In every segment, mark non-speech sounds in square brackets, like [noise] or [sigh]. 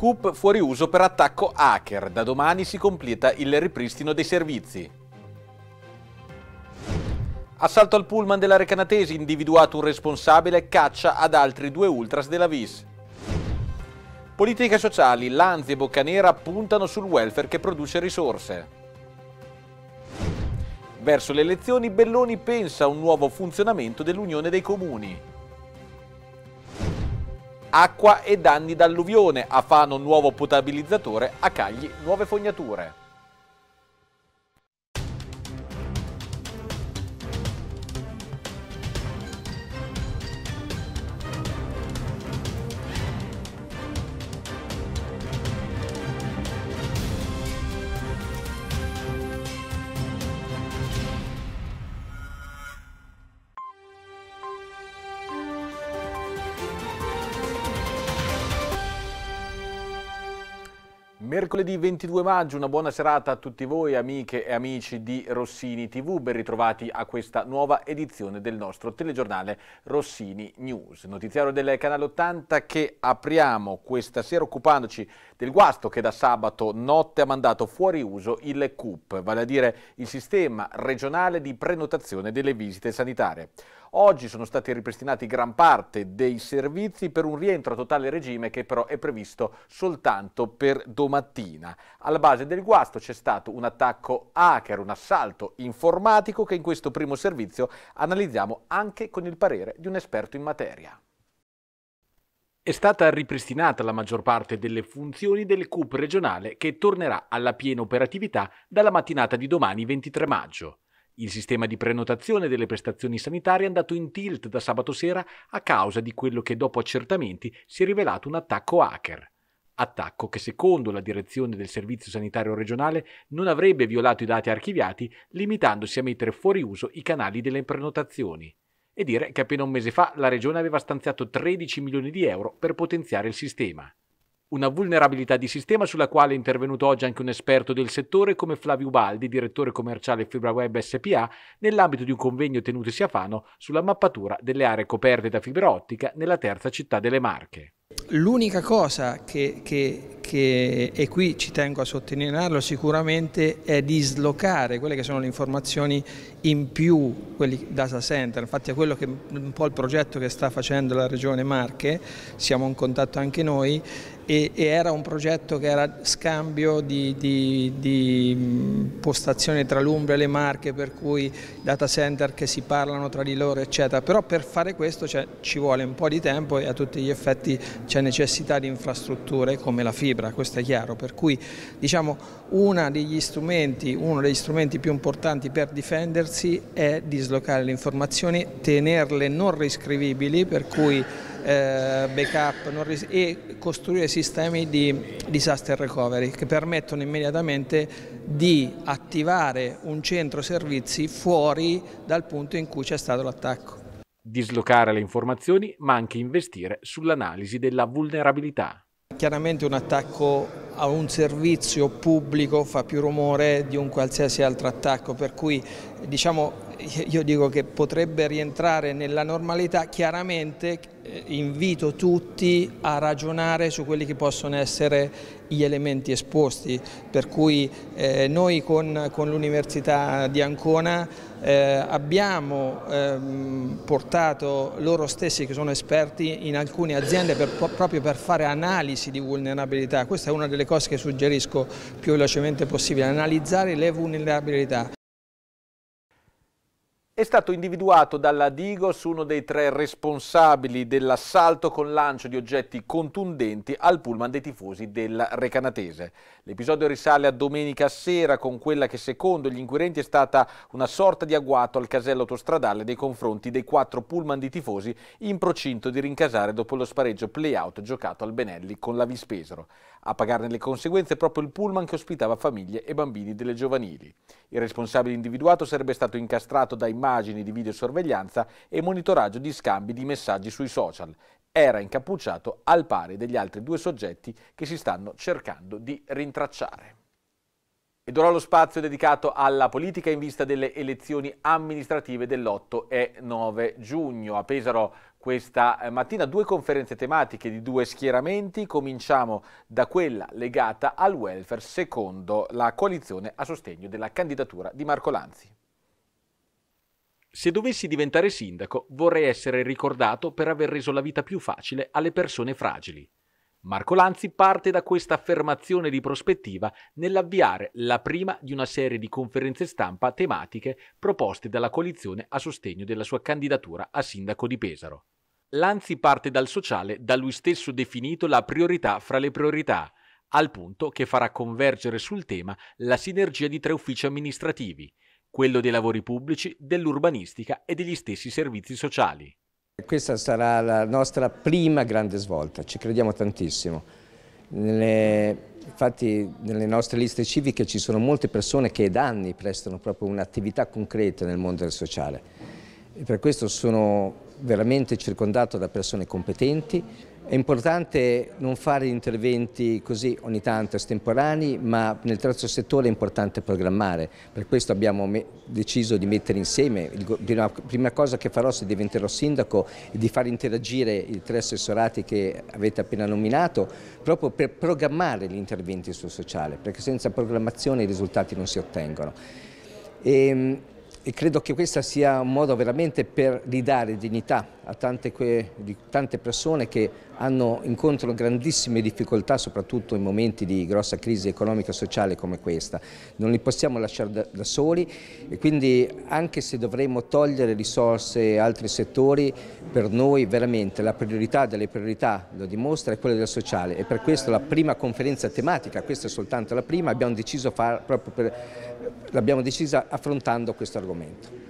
Coop fuori uso per attacco hacker. Da domani si completa il ripristino dei servizi. Assalto al pullman della Recanatesi, individuato un responsabile, caccia ad altri due ultras della Vis. Politiche sociali, Lanzi e Boccanera puntano sul welfare che produce risorse. Verso le elezioni Belloni pensa a un nuovo funzionamento dell'Unione dei Comuni acqua e danni d'alluvione, a Fano nuovo potabilizzatore, a Cagli nuove fognature. Mercoledì 22 maggio, una buona serata a tutti voi amiche e amici di Rossini TV, ben ritrovati a questa nuova edizione del nostro telegiornale Rossini News, notiziario del canale 80 che apriamo questa sera occupandoci del guasto che da sabato notte ha mandato fuori uso il CUP, vale a dire il sistema regionale di prenotazione delle visite sanitarie. Oggi sono stati ripristinati gran parte dei servizi per un rientro a totale regime che però è previsto soltanto per domattina. Alla base del guasto c'è stato un attacco hacker, un assalto informatico che in questo primo servizio analizziamo anche con il parere di un esperto in materia. È stata ripristinata la maggior parte delle funzioni del CUP regionale che tornerà alla piena operatività dalla mattinata di domani 23 maggio. Il sistema di prenotazione delle prestazioni sanitarie è andato in tilt da sabato sera a causa di quello che dopo accertamenti si è rivelato un attacco hacker. Attacco che secondo la direzione del Servizio Sanitario regionale non avrebbe violato i dati archiviati limitandosi a mettere fuori uso i canali delle prenotazioni e dire che appena un mese fa la regione aveva stanziato 13 milioni di euro per potenziare il sistema. Una vulnerabilità di sistema sulla quale è intervenuto oggi anche un esperto del settore come Flavio Baldi, direttore commerciale Fibra Web SPA, nell'ambito di un convegno tenutosi a Fano sulla mappatura delle aree coperte da fibra ottica nella terza città delle Marche. L'unica cosa che, che che, e qui ci tengo a sottolinearlo, sicuramente è dislocare quelle che sono le informazioni in più, quelli data center, infatti è quello che un po' il progetto che sta facendo la Regione Marche, siamo in contatto anche noi, e, e era un progetto che era scambio di, di, di postazione tra l'Umbria e le Marche, per cui data center che si parlano tra di loro, eccetera. Però per fare questo cioè, ci vuole un po' di tempo e a tutti gli effetti c'è necessità di infrastrutture come la fibra, questo è chiaro. Per cui diciamo uno degli strumenti, uno degli strumenti più importanti per difendersi è dislocare le informazioni, tenerle non riscrivibili, per cui eh, backup non ris e costruire sistemi di disaster recovery che permettono immediatamente di attivare un centro servizi fuori dal punto in cui c'è stato l'attacco. Dislocare le informazioni ma anche investire sull'analisi della vulnerabilità chiaramente un attacco a un servizio pubblico fa più rumore di un qualsiasi altro attacco, per cui diciamo eh, io dico che potrebbe rientrare nella normalità, chiaramente eh, invito tutti a ragionare su quelli che possono essere gli elementi esposti, per cui eh, noi con, con l'Università di Ancona eh, abbiamo ehm, portato loro stessi che sono esperti in alcune aziende per, proprio per fare analisi di vulnerabilità, questa è una delle cose che suggerisco più velocemente possibile, analizzare le vulnerabilità è stato individuato dalla Digos uno dei tre responsabili dell'assalto con lancio di oggetti contundenti al pullman dei tifosi del Recanatese. L'episodio risale a domenica sera con quella che secondo gli inquirenti è stata una sorta di agguato al casello autostradale nei confronti dei quattro pullman di tifosi in procinto di rincasare dopo lo spareggio play-out giocato al Benelli con la Vispesero. A pagarne le conseguenze è proprio il pullman che ospitava famiglie e bambini delle giovanili. Il responsabile individuato sarebbe stato incastrato da immagini di videosorveglianza e monitoraggio di scambi di messaggi sui social. Era incappucciato al pari degli altri due soggetti che si stanno cercando di rintracciare. Ed ora lo spazio dedicato alla politica in vista delle elezioni amministrative dell'8 e 9 giugno. A Pesaro questa eh, mattina due conferenze tematiche di due schieramenti. Cominciamo da quella legata al welfare secondo la coalizione a sostegno della candidatura di Marco Lanzi. Se dovessi diventare sindaco vorrei essere ricordato per aver reso la vita più facile alle persone fragili. Marco Lanzi parte da questa affermazione di prospettiva nell'avviare la prima di una serie di conferenze stampa tematiche proposte dalla coalizione a sostegno della sua candidatura a sindaco di Pesaro. L'Anzi parte dal sociale, da lui stesso definito la priorità fra le priorità, al punto che farà convergere sul tema la sinergia di tre uffici amministrativi, quello dei lavori pubblici, dell'urbanistica e degli stessi servizi sociali. Questa sarà la nostra prima grande svolta, ci crediamo tantissimo. Nelle, infatti nelle nostre liste civiche ci sono molte persone che da anni prestano proprio un'attività concreta nel mondo del sociale. E per questo sono veramente circondato da persone competenti. È importante non fare interventi così ogni tanto estemporanei, ma nel terzo settore è importante programmare. Per questo abbiamo deciso di mettere insieme, la prima cosa che farò se diventerò sindaco è di far interagire i tre assessorati che avete appena nominato, proprio per programmare gli interventi sul sociale, perché senza programmazione i risultati non si ottengono. E, ehm, e credo che questo sia un modo veramente per ridare dignità a tante, tante persone che hanno, incontrano grandissime difficoltà soprattutto in momenti di grossa crisi economica e sociale come questa. Non li possiamo lasciare da, da soli e quindi anche se dovremmo togliere risorse a altri settori, per noi veramente la priorità delle priorità, lo dimostra, è quella del sociale e per questo la prima conferenza tematica, questa è soltanto la prima, abbiamo deciso l'abbiamo decisa affrontando questo argomento.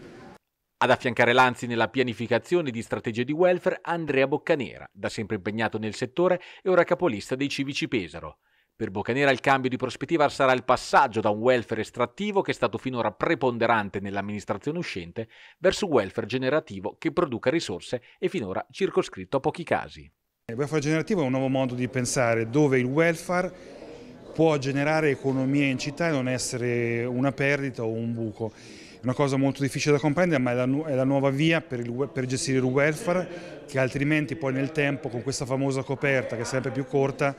Ad affiancare l'Anzi nella pianificazione di strategie di welfare Andrea Boccanera, da sempre impegnato nel settore e ora capolista dei Civici Pesaro. Per Boccanera il cambio di prospettiva sarà il passaggio da un welfare estrattivo che è stato finora preponderante nell'amministrazione uscente verso un welfare generativo che produca risorse e finora circoscritto a pochi casi. Il welfare generativo è un nuovo modo di pensare dove il welfare può generare economia in città e non essere una perdita o un buco una cosa molto difficile da comprendere ma è la, è la nuova via per, il, per, gestire il welfare che altrimenti poi nel tempo con questa famosa coperta che è sempre più corta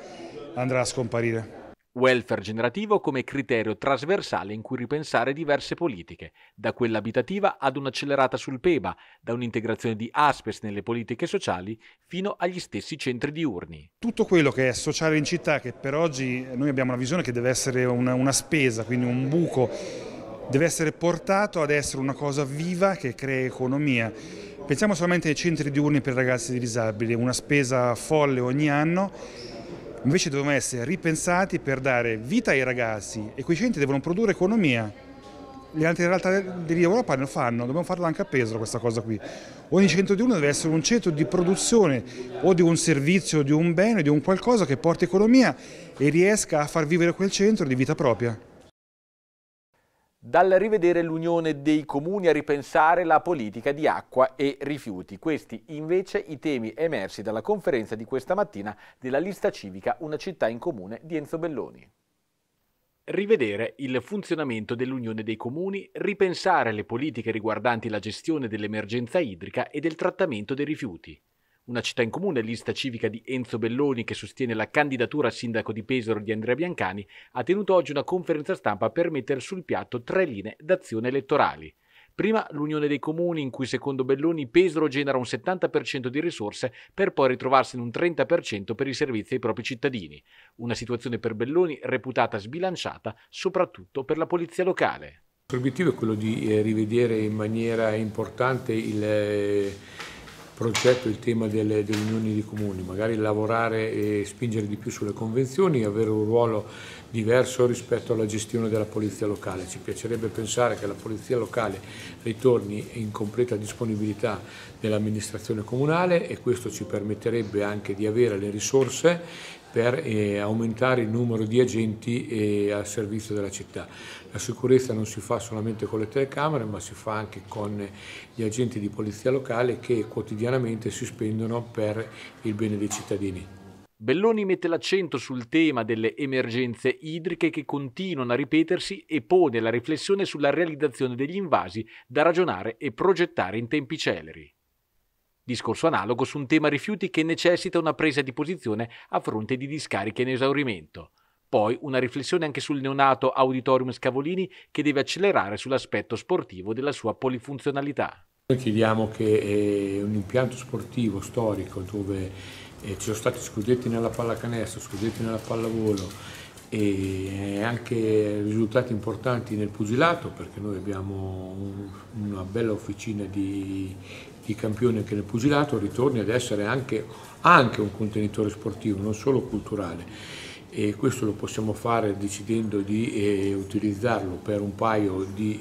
andrà a scomparire. Welfare generativo come criterio trasversale in cui ripensare diverse politiche, da quella abitativa ad un'accelerata sul PEBA, da un'integrazione di ASPES nelle politiche sociali fino agli stessi centri diurni. Tutto quello che è sociale in città, che per oggi noi abbiamo una visione che deve essere una, una spesa, quindi un buco deve essere portato ad essere una cosa viva che crea economia. Pensiamo solamente ai centri diurni per ragazzi disabili, una spesa folle ogni anno, invece devono essere ripensati per dare vita ai ragazzi e quei centri devono produrre economia. Le altre realtà dell'Europa lo fanno, dobbiamo farla anche a Pesaro questa cosa qui. Ogni centro diurno deve essere un centro di produzione o di un servizio, di un bene, di un qualcosa che porti economia e riesca a far vivere quel centro di vita propria dal rivedere l'unione dei comuni a ripensare la politica di acqua e rifiuti. Questi invece i temi emersi dalla conferenza di questa mattina della lista civica Una città in comune di Enzo Belloni. Rivedere il funzionamento dell'Unione dei Comuni, ripensare le politiche riguardanti la gestione dell'emergenza idrica e del trattamento dei rifiuti una città in comune, lista civica di Enzo Belloni che sostiene la candidatura a sindaco di Pesaro di Andrea Biancani, ha tenuto oggi una conferenza stampa per mettere sul piatto tre linee d'azione elettorali. Prima l'unione dei comuni in cui secondo Belloni Pesaro genera un 70% di risorse per poi ritrovarsi in un 30% per i servizi ai propri cittadini. Una situazione per Belloni reputata sbilanciata soprattutto per la polizia locale. L'obiettivo è quello di eh, rivedere in maniera importante il eh, progetto il tema delle, delle unioni di comuni, magari lavorare e spingere di più sulle convenzioni, avere un ruolo diverso rispetto alla gestione della polizia locale. Ci piacerebbe pensare che la polizia locale ritorni in completa disponibilità dell'amministrazione comunale e questo ci permetterebbe anche di avere le risorse per eh, aumentare il numero di agenti eh, al servizio della città. La sicurezza non si fa solamente con le telecamere ma si fa anche con gli agenti di polizia locale che quotidianamente si spendono per il bene dei cittadini. Belloni mette l'accento sul tema delle emergenze idriche che continuano a ripetersi e pone la riflessione sulla realizzazione degli invasi da ragionare e progettare in tempi celeri. Discorso analogo su un tema rifiuti che necessita una presa di posizione a fronte di discariche in esaurimento. Poi una riflessione anche sul neonato Auditorium Scavolini che deve accelerare sull'aspetto sportivo della sua polifunzionalità. Noi chiediamo che eh, un impianto sportivo storico dove eh, ci sono stati scudetti nella pallacanestro, scudetti nella pallavolo e eh, anche risultati importanti nel pugilato perché noi abbiamo una bella officina di, di campioni anche nel pugilato, ritorni ad essere anche, anche un contenitore sportivo, non solo culturale e questo lo possiamo fare decidendo di eh, utilizzarlo per un paio di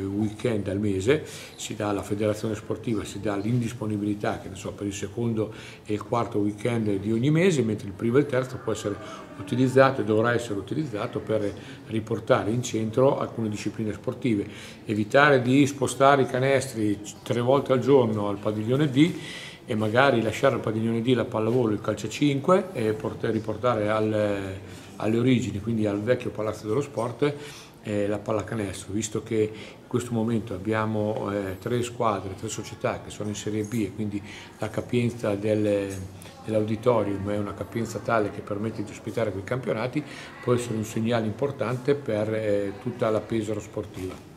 eh, weekend al mese, si dà alla federazione sportiva, si dà l'indisponibilità so, per il secondo e il quarto weekend di ogni mese, mentre il primo e il terzo può essere utilizzato e dovrà essere utilizzato per riportare in centro alcune discipline sportive, evitare di spostare i canestri tre volte al giorno al padiglione D e magari lasciare il padiglione D, la pallavolo, il calcio 5 e riportare al, alle origini, quindi al vecchio palazzo dello sport, eh, la pallacanestro, visto che in questo momento abbiamo eh, tre squadre, tre società che sono in Serie B e quindi la capienza del, dell'auditorium è una capienza tale che permette di ospitare quei campionati, può essere un segnale importante per eh, tutta la Pesaro sportiva.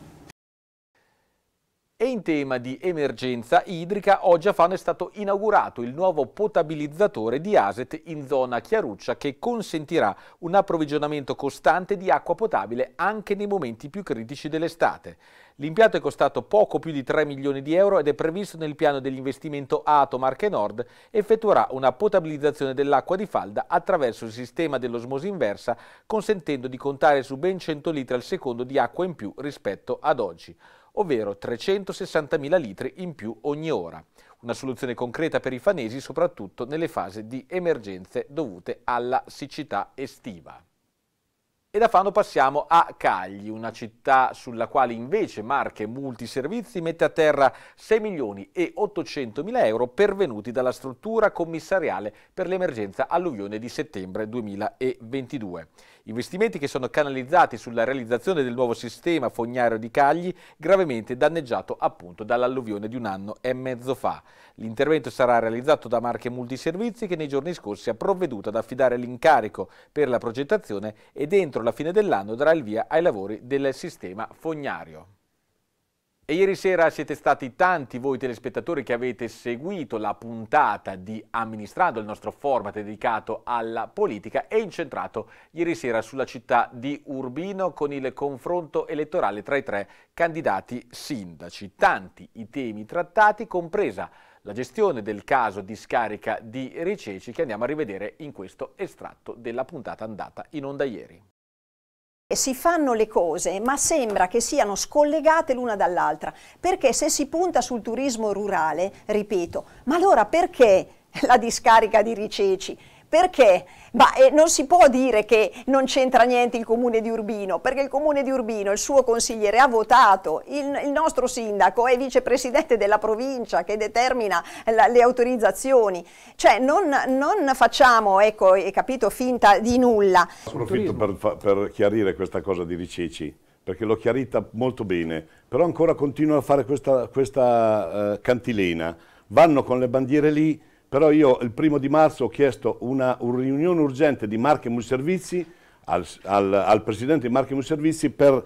E in tema di emergenza idrica, oggi a Fano è stato inaugurato il nuovo potabilizzatore di Aset in zona Chiaruccia che consentirà un approvvigionamento costante di acqua potabile anche nei momenti più critici dell'estate. L'impianto è costato poco più di 3 milioni di euro ed è previsto nel piano dell'investimento ATO Marche Nord effettuerà una potabilizzazione dell'acqua di falda attraverso il sistema dell'osmosi inversa consentendo di contare su ben 100 litri al secondo di acqua in più rispetto ad oggi ovvero 360.000 litri in più ogni ora. Una soluzione concreta per i fanesi, soprattutto nelle fasi di emergenze dovute alla siccità estiva. E da Fano passiamo a Cagli, una città sulla quale invece Marche Multiservizi mette a terra 6 milioni e 800 mila euro pervenuti dalla struttura commissariale per l'emergenza alluvione di settembre 2022. Investimenti che sono canalizzati sulla realizzazione del nuovo sistema fognario di Cagli, gravemente danneggiato appunto dall'alluvione di un anno e mezzo fa. L'intervento sarà realizzato da Marche Multiservizi che nei giorni scorsi ha provveduto ad affidare l'incarico per la progettazione e entro la fine dell'anno darà il via ai lavori del sistema fognario. E ieri sera siete stati tanti voi telespettatori che avete seguito la puntata di Amministrando, il nostro format dedicato alla politica e incentrato ieri sera sulla città di Urbino con il confronto elettorale tra i tre candidati sindaci. Tanti i temi trattati, compresa la gestione del caso di scarica di Riceci che andiamo a rivedere in questo estratto della puntata andata in onda ieri si fanno le cose, ma sembra che siano scollegate l'una dall'altra, perché se si punta sul turismo rurale, ripeto, ma allora perché la discarica di Riceci? Perché? Ma eh, non si può dire che non c'entra niente il comune di Urbino, perché il comune di Urbino, il suo consigliere ha votato, il, il nostro sindaco è vicepresidente della provincia che determina la, le autorizzazioni. Cioè non, non facciamo, ecco, capito, finta di nulla. Approfitto per, per chiarire questa cosa di Riceci, perché l'ho chiarita molto bene, però ancora continuo a fare questa, questa uh, cantilena. Vanno con le bandiere lì, però io il primo di marzo ho chiesto una, una riunione urgente di Marche Mulservizi al, al, al, presidente di Marche Mulservizi per,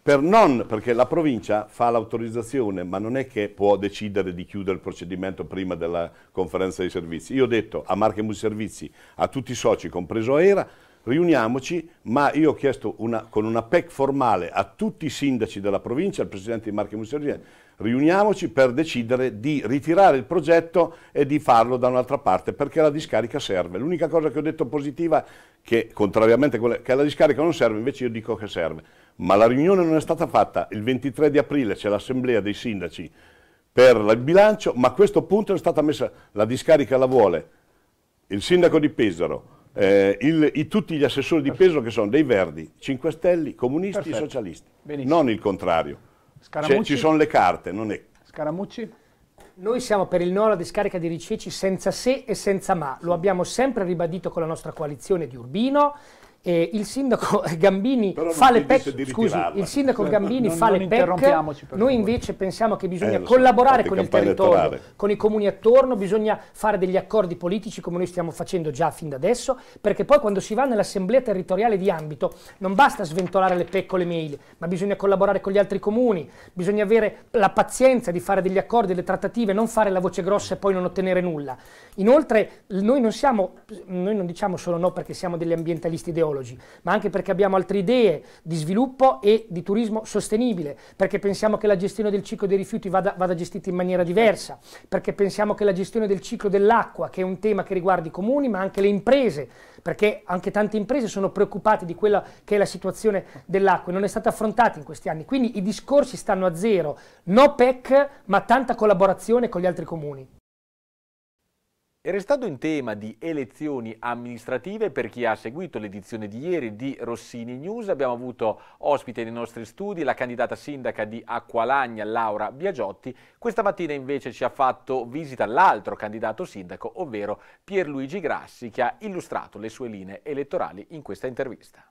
per non, perché la provincia fa l'autorizzazione, ma non è che può decidere di chiudere il procedimento prima della conferenza dei servizi. Io ho detto a Marche Mulservizi, a tutti i soci, compreso Aera, riuniamoci, ma io ho chiesto una, con una PEC formale a tutti i sindaci della provincia, al presidente di Marche Mussolini, riuniamoci per decidere di ritirare il progetto e di farlo da un'altra parte perché la discarica serve. L'unica cosa che ho detto positiva che contrariamente a quella che la discarica non serve, invece io dico che serve. Ma la riunione non è stata fatta, il 23 di aprile c'è l'assemblea dei sindaci per il bilancio, ma a questo punto è stata messa la discarica la vuole il sindaco di Pesaro, eh, il, i, tutti gli assessori di Pesaro che sono dei Verdi, 5 Stelle, comunisti e socialisti, Benissimo. non il contrario. Cioè, ci sono le carte, non è... Scaramucci? Noi siamo per il no alla discarica di Riceci senza se e senza ma, lo abbiamo sempre ribadito con la nostra coalizione di Urbino, eh, il sindaco [laughs] Gambini fa le PEC, scusi, il sindaco Gambini non, fa non le PEC, noi invece pensiamo che bisogna eh, collaborare so, con il territorio, elettorale. con i comuni attorno, bisogna fare degli accordi politici come noi stiamo facendo già fin da adesso, perché poi quando si va nell'assemblea territoriale di ambito non basta sventolare le PEC o le mail, ma bisogna collaborare con gli altri comuni, bisogna avere la pazienza di fare degli accordi, delle trattative, non fare la voce grossa e poi non ottenere nulla. Inoltre noi non siamo, noi non diciamo solo no perché siamo degli ambientalisti ideologici, Technology, ma anche perché abbiamo altre idee di sviluppo e di turismo sostenibile, perché pensiamo che la gestione del ciclo dei rifiuti vada, vada gestita in maniera diversa, perché pensiamo che la gestione del ciclo dell'acqua, che è un tema che riguarda i comuni, ma anche le imprese, perché anche tante imprese sono preoccupate di quella che è la situazione dell'acqua e non è stata affrontata in questi anni. Quindi i discorsi stanno a zero, no PEC, ma tanta collaborazione con gli altri comuni. E restando in tema di elezioni amministrative, per chi ha seguito l'edizione di ieri di Rossini News, abbiamo avuto ospite nei nostri studi la candidata sindaca di Acqualagna, Laura Biagiotti. Questa mattina invece ci ha fatto visita l'altro candidato sindaco, ovvero Pierluigi Grassi, che ha illustrato le sue linee elettorali in questa intervista.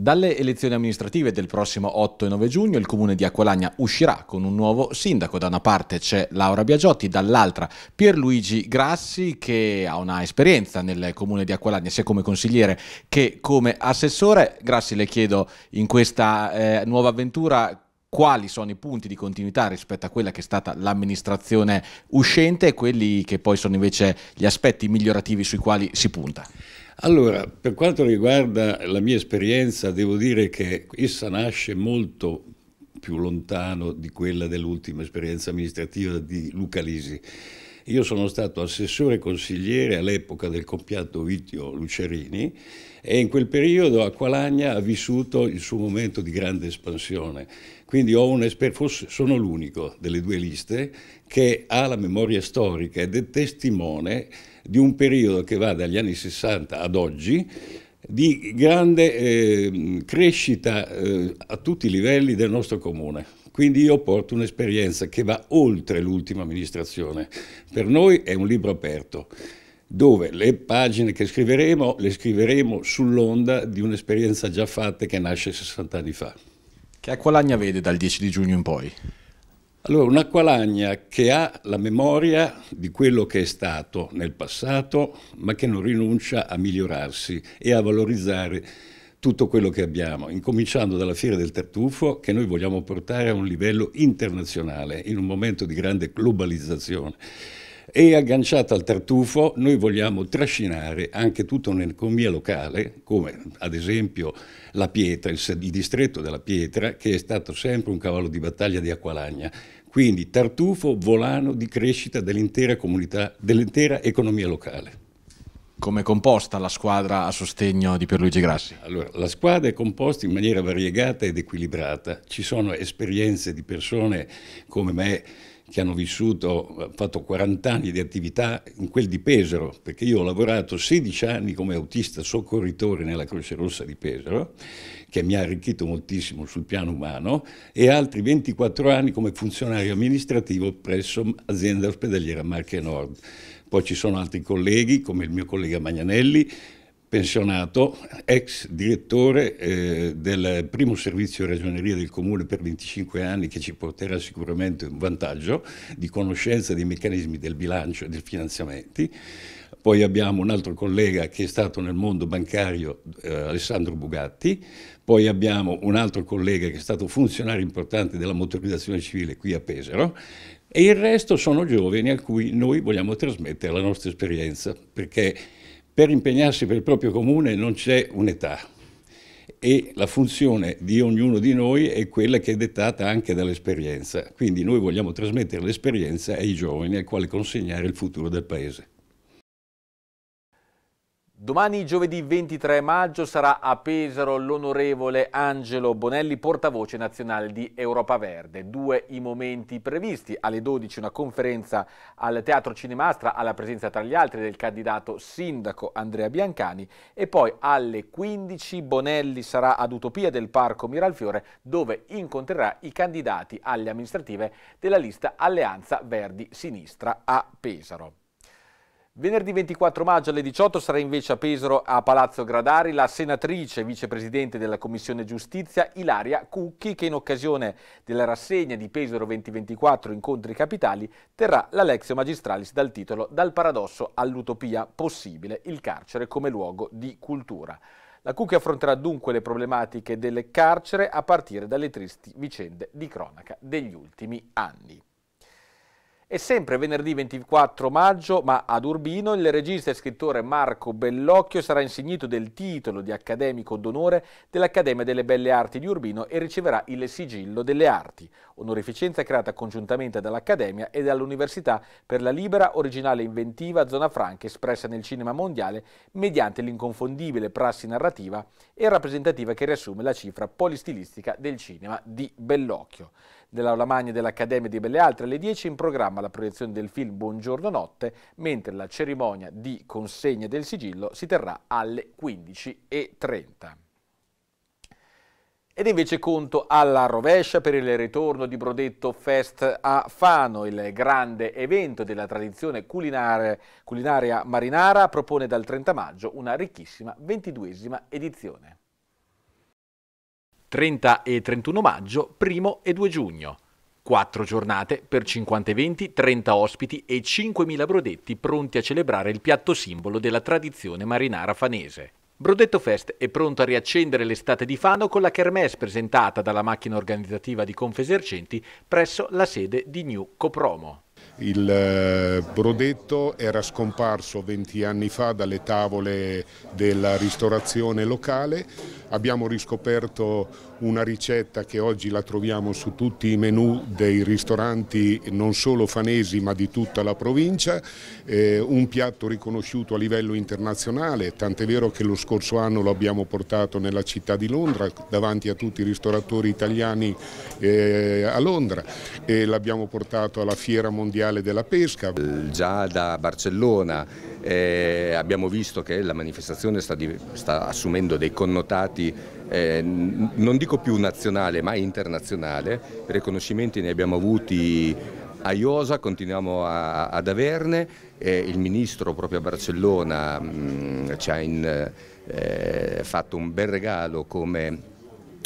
Dalle elezioni amministrative del prossimo 8 e 9 giugno il comune di Acqualagna uscirà con un nuovo sindaco. Da una parte c'è Laura Biagiotti, dall'altra Pierluigi Grassi che ha una esperienza nel comune di Acqualagna sia come consigliere che come assessore. Grassi le chiedo in questa eh, nuova avventura quali sono i punti di continuità rispetto a quella che è stata l'amministrazione uscente e quelli che poi sono invece gli aspetti migliorativi sui quali si punta. Allora, per quanto riguarda la mia esperienza, devo dire che essa nasce molto più lontano di quella dell'ultima esperienza amministrativa di Luca Lisi. Io sono stato assessore consigliere all'epoca del compianto Vittio Lucerini e in quel periodo Acqualagna ha vissuto il suo momento di grande espansione. Quindi sono l'unico delle due liste che ha la memoria storica ed è testimone di un periodo che va dagli anni 60 ad oggi di grande eh, crescita eh, a tutti i livelli del nostro comune. Quindi io porto un'esperienza che va oltre l'ultima amministrazione. Per noi è un libro aperto dove le pagine che scriveremo le scriveremo sull'onda di un'esperienza già fatta che nasce 60 anni fa. Che acqua lagna vede dal 10 di giugno in poi? Allora, una un'acqualagna che ha la memoria di quello che è stato nel passato, ma che non rinuncia a migliorarsi e a valorizzare tutto quello che abbiamo, incominciando dalla Fiera del Tartufo che noi vogliamo portare a un livello internazionale in un momento di grande globalizzazione e agganciata al tartufo noi vogliamo trascinare anche tutta un'economia locale, come ad esempio la pietra, il, il distretto della pietra, che è stato sempre un cavallo di battaglia di Acqualagna. Quindi tartufo volano di crescita dell'intera comunità, dell'intera economia locale. Come è composta la squadra a sostegno di Pierluigi Grassi? Allora, la squadra è composta in maniera variegata ed equilibrata. Ci sono esperienze di persone come me che hanno vissuto, eh, fatto 40 anni di attività in quel di Pesaro, perché io ho lavorato 16 anni come autista soccorritore nella Croce Rossa di Pesaro, che mi ha arricchito moltissimo sul piano umano, e altri 24 anni come funzionario amministrativo presso azienda ospedaliera Marche Nord. Poi ci sono altri colleghi, come il mio collega Magnanelli, pensionato, ex direttore eh, del primo servizio ragioneria del comune per 25 anni che ci porterà sicuramente un vantaggio di conoscenza dei meccanismi del bilancio e dei finanziamenti. Poi abbiamo un altro collega che è stato nel mondo bancario, eh, Alessandro Bugatti, poi abbiamo un altro collega che è stato funzionario importante della motorizzazione civile qui a Pesaro e il resto sono giovani a cui noi vogliamo trasmettere la nostra esperienza perché per impegnarsi per il proprio comune non c'è un'età e la funzione di ognuno di noi è quella che è dettata anche dall'esperienza. Quindi noi vogliamo trasmettere l'esperienza ai giovani al quale consegnare il futuro del Paese. Domani giovedì 23 maggio sarà a Pesaro l'onorevole Angelo Bonelli, portavoce nazionale di Europa Verde. Due i momenti previsti. Alle 12 una conferenza al Teatro Cinemastra alla presenza tra gli altri del candidato sindaco Andrea Biancani e poi alle 15 Bonelli sarà ad Utopia del Parco Miralfiore dove incontrerà i candidati alle amministrative della lista Alleanza Verdi Sinistra a Pesaro. Venerdì 24 maggio alle 18 sarà invece a Pesaro a Palazzo Gradari la senatrice vicepresidente della Commissione Giustizia Ilaria Cucchi che in occasione della rassegna di Pesaro 2024 Incontri Capitali terrà la Lexio Magistralis dal titolo Dal paradosso all'utopia possibile il carcere come luogo di cultura. La Cucchi affronterà dunque le problematiche del carcere a partire dalle tristi vicende di cronaca degli ultimi anni. E sempre venerdì 24 maggio, ma ad Urbino, il regista e scrittore Marco Bellocchio sarà insignito del titolo di accademico d'onore dell'Accademia delle Belle Arti di Urbino e riceverà il sigillo delle arti, onorificenza creata congiuntamente dall'Accademia e dall'Università per la libera, originale e inventiva zona franca espressa nel cinema mondiale mediante l'inconfondibile prassi narrativa e rappresentativa che riassume la cifra polistilistica del cinema di Bellocchio. Dell'Aula Magna dell'Accademia di Belle Altre alle 10 in programma la proiezione del film Buongiorno Notte, mentre la cerimonia di consegna del sigillo si terrà alle 15.30. Ed invece conto alla rovescia per il ritorno di Brodetto Fest a Fano, il grande evento della tradizione culinare, culinaria marinara propone dal 30 maggio una ricchissima ventiduesima edizione. 30 e 31 maggio, 1 e 2 giugno. Quattro giornate per 50 eventi, 30 ospiti e 5.000 brodetti pronti a celebrare il piatto simbolo della tradizione marinara fanese. Brodetto Fest è pronto a riaccendere l'estate di Fano con la kermesse presentata dalla macchina organizzativa di Confesercenti presso la sede di New Copromo. Il eh, brodetto era scomparso 20 anni fa dalle tavole della ristorazione locale, abbiamo riscoperto una ricetta che oggi la troviamo su tutti i menu dei ristoranti non solo fanesi ma di tutta la provincia, eh, un piatto riconosciuto a livello internazionale, tant'è vero che lo scorso anno lo abbiamo portato nella città di Londra davanti a tutti i ristoratori italiani eh, a Londra e l'abbiamo portato alla Fiera Mondiale della Pesca. Eh, già da Barcellona eh, abbiamo visto che la manifestazione sta, di, sta assumendo dei connotati eh, non dico più nazionale ma internazionale, riconoscimenti ne abbiamo avuti a Iosa, continuiamo a, ad averne, eh, il ministro proprio a Barcellona mh, mm, ci ha in, eh, fatto un bel regalo come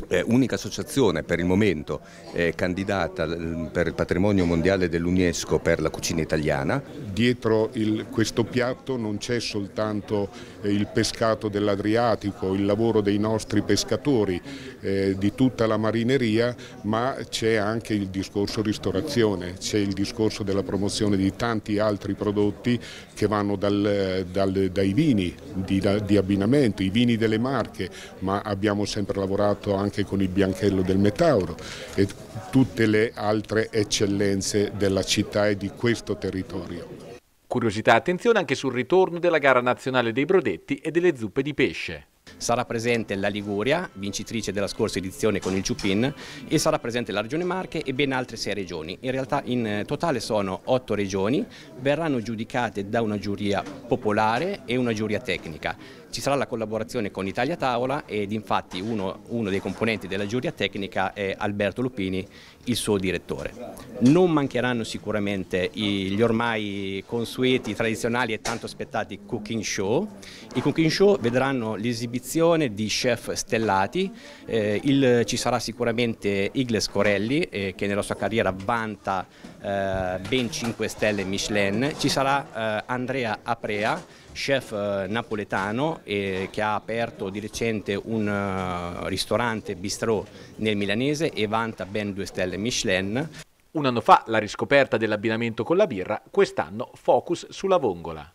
eh, unica associazione per il momento eh, candidata per il patrimonio mondiale dell'UNESCO per la cucina italiana. Dietro il, questo piatto non c'è soltanto il pescato dell'Adriatico, il lavoro dei nostri pescatori, eh, di tutta la marineria, ma c'è anche il discorso ristorazione, c'è il discorso della promozione di tanti altri prodotti che vanno dal, dal, dai vini di, da, di abbinamento, i vini delle marche, ma abbiamo sempre lavorato anche con il bianchello del Metauro e tutte le altre eccellenze della città e di questo territorio. Curiosità e attenzione anche sul ritorno della gara nazionale dei brodetti e delle zuppe di pesce sarà presente la Liguria, vincitrice della scorsa edizione con il Ciupin, e sarà presente la Regione Marche e ben altre sei regioni. In realtà in eh, totale sono otto regioni, verranno giudicate da una giuria popolare e una giuria tecnica. Ci sarà la collaborazione con Italia Tavola ed infatti uno, uno dei componenti della giuria tecnica è Alberto Lupini, il suo direttore. Non mancheranno sicuramente gli ormai consueti, tradizionali e tanto aspettati cooking show. I cooking show vedranno l'esibizione selezione di chef stellati, eh, il, ci sarà sicuramente Igles Corelli eh, che nella sua carriera vanta eh, ben 5 stelle Michelin, ci sarà eh, Andrea Aprea, chef eh, napoletano eh, che ha aperto di recente un ristorante bistrò nel milanese e vanta ben 2 stelle Michelin. Un anno fa la riscoperta dell'abbinamento con la birra, quest'anno focus sulla vongola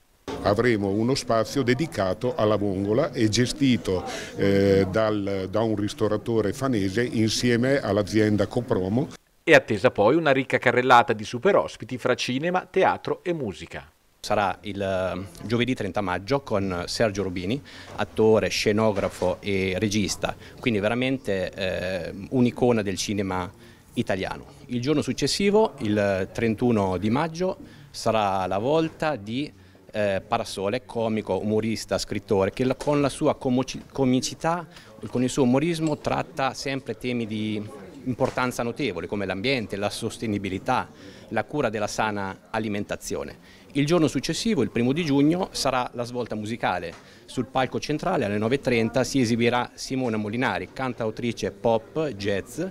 avremo uno spazio dedicato alla vongola e gestito eh, dal, da un ristoratore fanese insieme all'azienda Copromo. E attesa poi una ricca carrellata di super ospiti fra cinema, teatro e musica sarà il eh, giovedì 30 maggio con Sergio Rubini, attore, scenografo e regista, quindi veramente eh, un'icona del cinema italiano. Il giorno successivo, il 31 eh, di maggio, sarà la volta di eh, Parasole, comico, umorista, scrittore, che con la sua comicità, con il suo umorismo tratta sempre temi di importanza notevole come l'ambiente, la sostenibilità, la cura della sana alimentazione. Il giorno successivo, il primo di giugno, sarà la svolta musicale. Sul palco centrale alle 9.30 si esibirà Simona Molinari, cantautrice pop, jazz,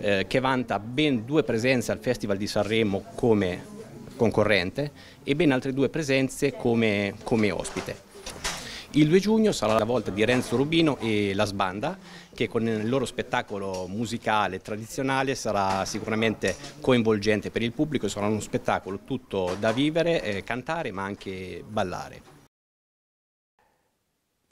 eh, che vanta ben due presenze al Festival di Sanremo come concorrente e ben altre due presenze come, come ospite. Il 2 giugno sarà la volta di Renzo Rubino e La Sbanda che con il loro spettacolo musicale tradizionale sarà sicuramente coinvolgente per il pubblico, sarà uno spettacolo tutto da vivere, eh, cantare ma anche ballare.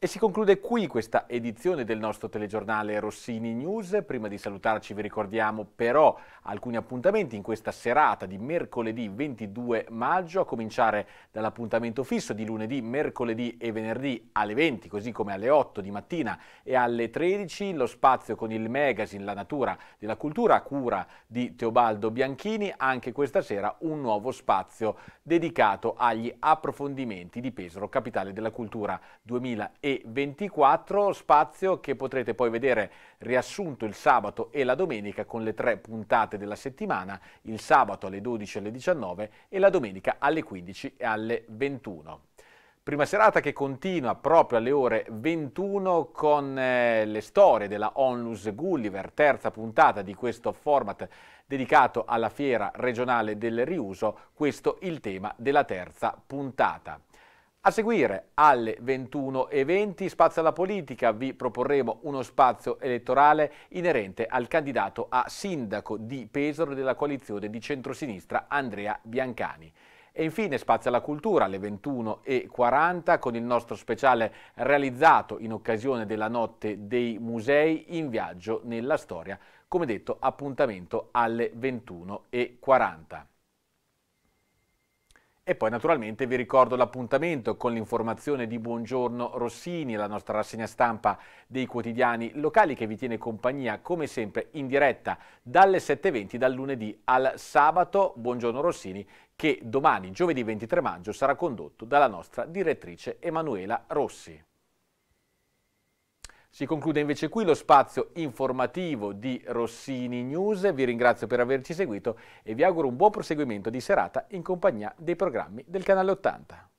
E si conclude qui questa edizione del nostro telegiornale Rossini News. Prima di salutarci vi ricordiamo però alcuni appuntamenti in questa serata di mercoledì 22 maggio, a cominciare dall'appuntamento fisso di lunedì, mercoledì e venerdì alle 20, così come alle 8 di mattina e alle 13, lo spazio con il magazine La natura della cultura a cura di Teobaldo Bianchini. Anche questa sera un nuovo spazio dedicato agli approfondimenti di Pesaro, capitale della cultura 2020 e 24, spazio che potrete poi vedere riassunto il sabato e la domenica con le tre puntate della settimana, il sabato alle 12 e alle 19 e la domenica alle 15 e alle 21. Prima serata che continua proprio alle ore 21 con eh, le storie della Onlus Gulliver, terza puntata di questo format dedicato alla fiera regionale del riuso, questo il tema della terza puntata. A seguire alle 21.20 Spazio alla Politica vi proporremo uno spazio elettorale inerente al candidato a sindaco di Pesaro della coalizione di centrosinistra Andrea Biancani. E infine Spazio alla Cultura alle 21.40 con il nostro speciale realizzato in occasione della Notte dei Musei in viaggio nella storia, come detto appuntamento alle 21.40. E poi naturalmente vi ricordo l'appuntamento con l'informazione di Buongiorno Rossini, la nostra rassegna stampa dei quotidiani locali che vi tiene compagnia come sempre in diretta dalle 7.20 dal lunedì al sabato. Buongiorno Rossini che domani, giovedì 23 maggio, sarà condotto dalla nostra direttrice Emanuela Rossi. Si conclude invece qui lo spazio informativo di Rossini News. Vi ringrazio per averci seguito e vi auguro un buon proseguimento di serata in compagnia dei programmi del Canale 80.